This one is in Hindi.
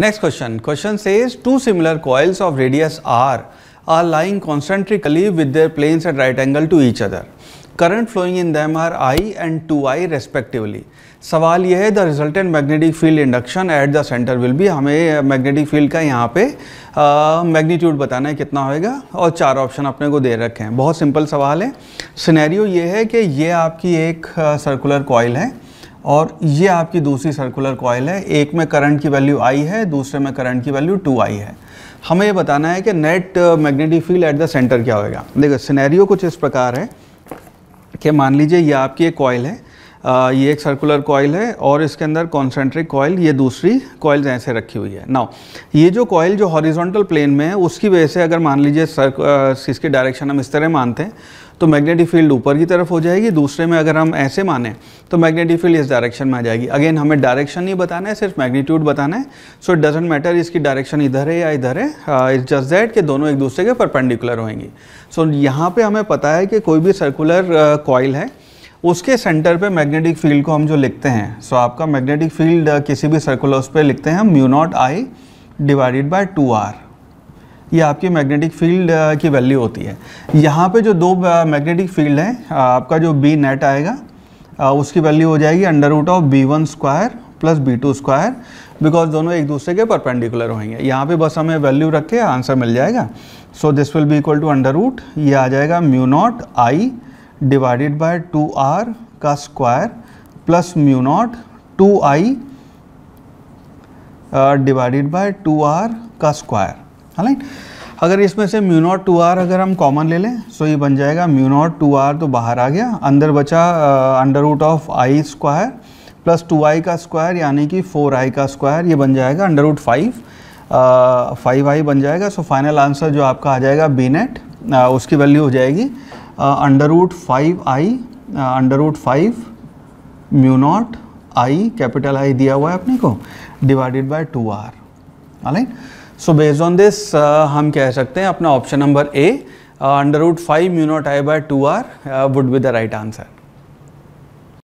नेक्स्ट क्वेश्चन क्वेश्चन से says two similar coils of radius R are lying concentrically with their planes at right angle to each other current flowing in them are I and two I respectively सवाल यह है the resultant magnetic field induction at the centre will be हमें मैग्नेटिक uh, फील्ड का यहाँ पे मैग्नीट्यूड uh, बताना है कितना होएगा और चार ऑप्शन अपने को दे रखे हैं बहुत सिंपल सवाल है सिनेरियो ये है कि ये आपकी एक सर्कुलर uh, कॉयल है और ये आपकी दूसरी सर्कुलर कॉयल है एक में करंट की वैल्यू आई है दूसरे में करंट की वैल्यू टू आई है हमें ये बताना है कि net magnetic field at the centre क्या होएगा देखो सिनेरियो कुछ इस प्रकार है कि मान लीजिए ये आपकी एक कॉयल है आ, ये एक सर्कुलर कॉयल है और इसके अंदर कॉन्सेंट्रिक कॉयल ये दूसरी कॉयल ऐसे रखी हुई है नाउ ये जो कॉयल जो हॉरिजॉन्टल प्लेन में है उसकी वजह से अगर मान लीजिए इसके डायरेक्शन हम इस तरह मानते हैं तो मैग्नेटिक फील्ड ऊपर की तरफ हो जाएगी दूसरे में अगर हम ऐसे माने तो मैग्नेटिक फील्ड इस डायरेक्शन में आ जाएगी अगेन हमें डायरेक्शन नहीं बताना है सिर्फ मैग्नीट्यूड बताना है सो इट डजेंट मैटर इसकी डायरेक्शन इधर है या इधर है इट्स जस्ट दैट कि दोनों एक दूसरे के परपेंडिकुलर होंगी सो so, यहाँ पे हमें पता है कि कोई भी सर्कुलर कॉयल uh, है उसके सेंटर पे मैग्नेटिक फील्ड को हम जो लिखते हैं सो आपका मैग्नेटिक फील्ड किसी भी सर्कुलर उस पर लिखते हैं mu naught I divided by two R ये आपकी मैग्नेटिक फील्ड की वैल्यू होती है यहाँ पे जो दो मैग्नेटिक फील्ड हैं आपका जो बी नेट आएगा उसकी वैल्यू हो जाएगी under root of B one square plus B two square because दोनों एक दूसरे के परपेंडिकुलर होंगे यहाँ पे बस हमें वैल्यू रखे आंसर मिल जाएगा so this will be equal to under root ये आ जाएगा mu naught I divided by two R का square plus mu naught two I divided by two R का स्क्वायर है अगर इसमें से म्यू नॉट टू आर अगर हम कॉमन ले लें सो ये बन जाएगा म्यू नॉट टू आर तो बाहर आ गया अंदर बचा under root of I square plus two I का स्क्वायर यानी कि फोर आई का स्क्वायर ये बन जाएगा under root five five I बन जाएगा सो फाइनल आंसर जो आपका आ जाएगा बी नेट uh, उसकी वैल्यू हो जाएगी under root five I under root five mu naught I capital I दिया हुआ है अपने को divided by two R right so based on this हम कह सकते हैं अपना option number A under root five mu naught I by two R would be the right answer